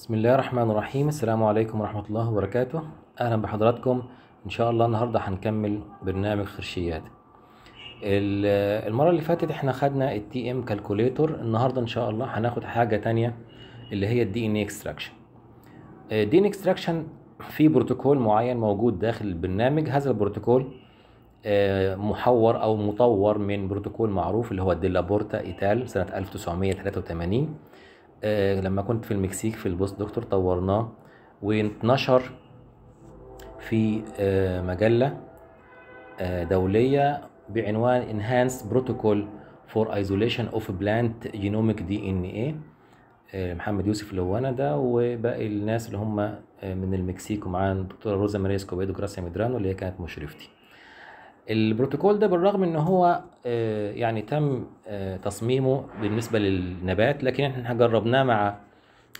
بسم الله الرحمن الرحيم السلام عليكم ورحمة الله وبركاته أهلا بحضراتكم إن شاء الله النهاردة هنكمل برنامج خرشيات المرة اللي فاتت احنا خدنا التي ام Calculator النهاردة إن شاء الله هناخد حاجة تانية اللي هي الدي ان اكستراكشن الدي ان اكستراكشن في بروتوكول معين موجود داخل البرنامج هذا البروتوكول آه، محور أو مطور من بروتوكول معروف اللي هو الديلابورتا إيتال سنة 1983 آه، لما كنت في المكسيك في البوست دكتور طورناه واتنشر في آه، مجلة آه، دولية بعنوان Enhanced Protocol for Isolation of Plant Genomic DNA محمد يوسف لوانا ده وباقي الناس اللي هم من المكسيك ومعانا الدكتورة روزا ماريا سكوبيدو جراسيا ميدرانو اللي هي كانت مشرفتي البروتوكول ده بالرغم ان هو آه، يعني تم آه، تصميمه بالنسبه للنبات لكن احنا جربناه مع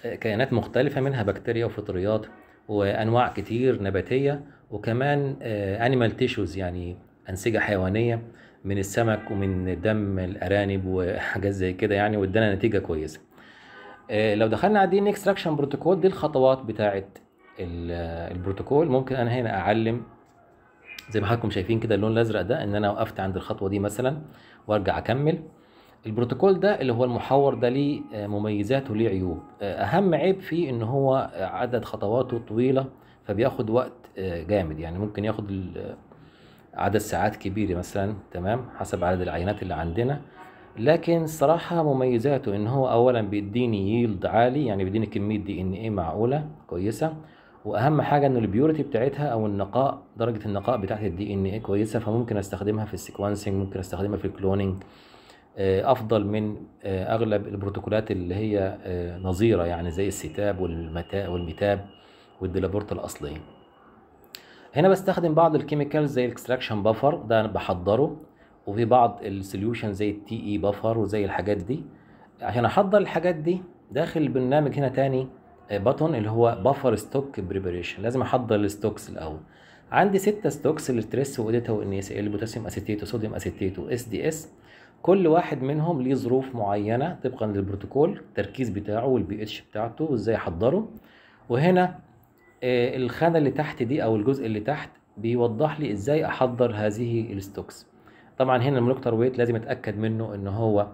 آه، كائنات مختلفه منها بكتيريا وفطريات وانواع كتير نباتيه وكمان انيمال تيشوز يعني انسجه حيوانيه من السمك ومن دم الارانب وحاجات زي كده يعني وادانا نتيجه كويسه لو دخلنا على الدي ان اكستراكشن بروتوكول دي الخطوات بتاعه البروتوكول ممكن انا هنا اعلم زي ما حضراتكم شايفين كده اللون الازرق ده ان انا وقفت عند الخطوه دي مثلا وارجع اكمل البروتوكول ده اللي هو المحور ده ليه آه، مميزات وليه عيوب آه، اهم عيب فيه ان هو عدد خطواته طويله فبياخد وقت آه، جامد يعني ممكن ياخد عدد ساعات كبيره مثلا تمام حسب عدد العينات اللي عندنا لكن الصراحه مميزاته ان هو اولا بيديني ييلد عالي يعني بيديني كميه دي ان ايه معقوله كويسه واهم حاجه ان البيورتي بتاعتها او النقاء درجه النقاء بتاعت الدي ان ايه كويسه فممكن استخدمها في السيكونسنج ممكن استخدمها في الكلوننج آه، افضل من آه، اغلب البروتوكولات اللي هي آه، نظيره يعني زي الستاب والميتاب والديلابورت الاصليه هنا بستخدم بعض الكيميكالز زي الاكستراكشن بافر ده انا بحضره وفي بعض السوليوشن زي التي اي بافر وزي الحاجات دي عشان احضر الحاجات دي داخل البرنامج هنا تاني باتون آه، اللي هو بفر ستوك بريبريشن لازم احضر الستوكس الاول عندي ستة ستوكس للتريس واوديتا وان اس ال بوتاسيوم اسيتيت وصوديوم اسيتيت واس دي اس كل واحد منهم ليه ظروف معينه طبقا للبروتوكول التركيز بتاعه والبي اتش بتاعته وازاي احضره وهنا آه، الخانه اللي تحت دي او الجزء اللي تحت بيوضح لي ازاي احضر هذه الستوكس طبعا هنا الملوكتر ويت لازم اتاكد منه ان هو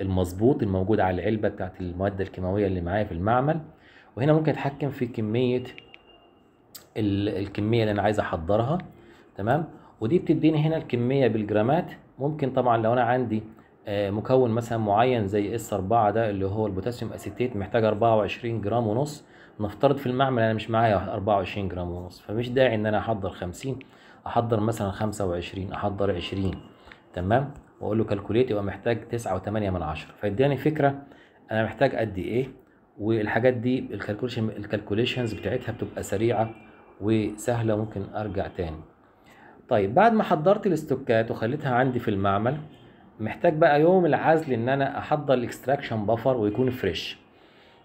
المظبوط الموجود على العلبة بتاعت المادة الكيماوية اللي معايا في المعمل وهنا ممكن اتحكم في كمية الكمية اللي انا عايز احضرها تمام ودي بتديني هنا الكمية بالجرامات ممكن طبعا لو انا عندي آه، مكون مثلا معين زي اس 4 ده اللي هو البوتاسيوم اسيتيت محتاج 24 جرام ونص نفترض في المعمل انا مش معايا 24 جرام ونص فمش داعي ان انا احضر 50 احضر مثلا 25 احضر 20 تمام واقول له كالكوليت يبقى محتاج 9 و8 من 10 فاداني فكره انا محتاج قد ايه والحاجات دي الكالكوليشن الكالكوليشنز بتاعتها بتبقى سريعه وسهله ممكن ارجع تاني طيب بعد ما حضرت الاستوكات وخليتها عندي في المعمل محتاج بقى يوم العزل ان انا احضر الاكستراكشن بفر ويكون فريش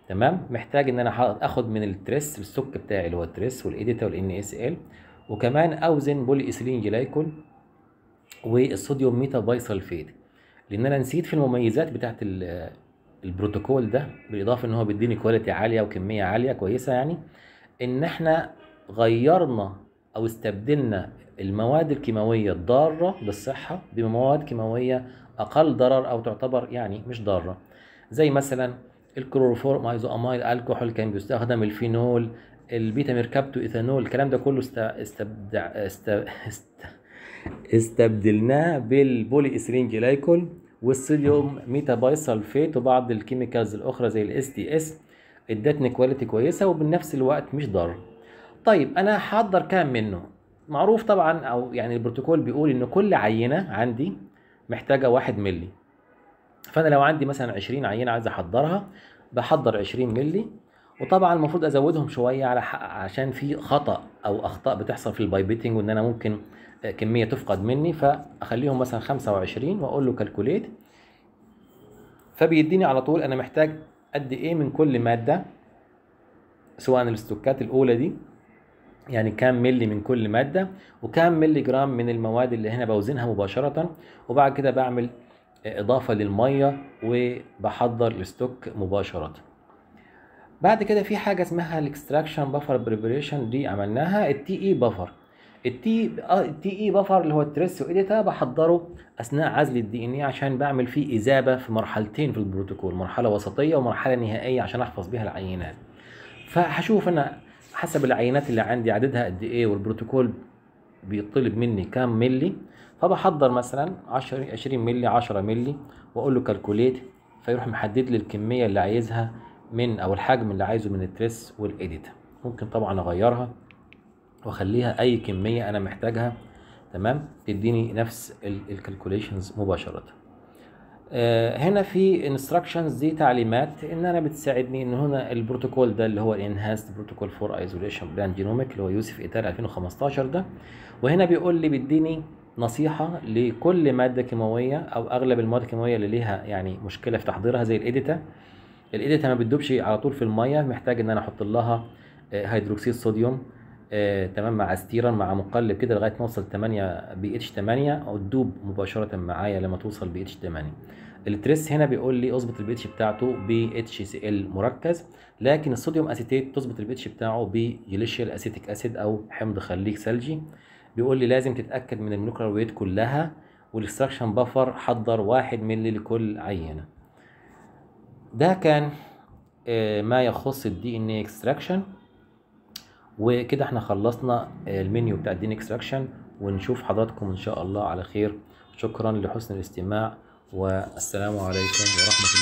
تمام محتاج ان انا اخد من التريس السك بتاعي اللي هو التريس والايديتا والان اس ال وكمان اوزن بولي ايثيلين جلايكول والصوديوم ميتا بايسلفيت لان انا نسيت في المميزات بتاعت البروتوكول ده بالاضافه ان هو بيديني كواليتي عاليه وكميه عاليه كويسه يعني ان احنا غيرنا او استبدلنا المواد الكيماويه الضاره بالصحه بمواد كيماويه اقل ضرر او تعتبر يعني مش ضاره زي مثلا الكلوروفورم امايل الكحول كان بيستخدم الفينول البيتا ميركابتو ايثانول الكلام ده كله استبدع استبدع استبدع استبدلناه بالبولي اسرين جلايكول والصوديوم ميتا بايسلفيت وبعض الكيميكالز الأخرى زي الاس تي اس ادتني كواليتي كويسة وبنفس الوقت مش ضار طيب أنا هحضر كام منه معروف طبعا أو يعني البروتوكول بيقول إن كل عينة عندي محتاجة 1 مللي فأنا لو عندي مثلا 20 عينة عايز أحضرها بحضر 20 مللي وطبعا المفروض ازودهم شويه على عشان في خطا او اخطاء بتحصل في البايبيتنج وان انا ممكن كمية تفقد مني فأخليهم مثلا 25 وأقول له كالكوليت فبيديني على طول أنا محتاج قد إيه من كل مادة سواء الاستوكات الأولى دي يعني كام ملي من كل مادة وكام ملي جرام من المواد اللي هنا بوزنها مباشرة وبعد كده بعمل إضافة للمية وبحضر الاستوك مباشرة بعد كده في حاجة اسمها الاكستراكشن بفر بريبريشن دي عملناها التي اي بفر التي آه، التي اي بفر اللي هو التريس وإيديتا بحضره اثناء عزل الدي ان اي عشان بعمل فيه اذابه في مرحلتين في البروتوكول مرحله وسطيه ومرحله نهائيه عشان احفظ بيها العينات فهشوف انا حسب العينات اللي عندي عددها قد ايه والبروتوكول بيطلب مني كام ملي فبحضر مثلا 10 20 ملي 10 ملي واقول له كالكوليت فيروح محدد لي الكميه اللي عايزها من او الحجم اللي عايزه من التريس والايديتا ممكن طبعا اغيرها واخليها اي كميه انا محتاجها تمام تديني نفس الكالكوليشنز مباشره آه، هنا في انستراكشنز دي تعليمات ان انا بتساعدني ان هنا البروتوكول ده اللي هو الانهانسد بروتوكول فور ايزوليشن بلان جينوميك اللي هو يوسف ايتال 2015 ده وهنا بيقول لي بيديني نصيحه لكل ماده كيماويه او اغلب المواد الكيماويه اللي ليها يعني مشكله في تحضيرها زي الايديتا الايديتا ما بتدوبش على طول في الميه محتاج ان انا احط لها هيدروكسيد آه، صوديوم آه، تمام مع ستيرا مع مقلب كده لغايه ما اوصل 8 بي اتش 8 وتدوب مباشره معايا لما توصل بي اتش 8 التريس هنا بيقول لي اظبط البي اتش بتاعته بي اتش سي ال مركز لكن الصوديوم اسيتيت تظبط البي اتش بتاعه بجليشيال اسيتيك اسيد او حمض خليج ثلجي بيقول لي لازم تتاكد من المولكولار ويت كلها والاكستراكشن بفر حضر 1 مللي لكل عينه ده كان آه، ما يخص الدي ان اكستراكشن وكده احنا خلصنا المنيو بتاع الدين اكستراكشن ونشوف حضراتكم ان شاء الله على خير شكرا لحسن الاستماع والسلام عليكم ورحمه الله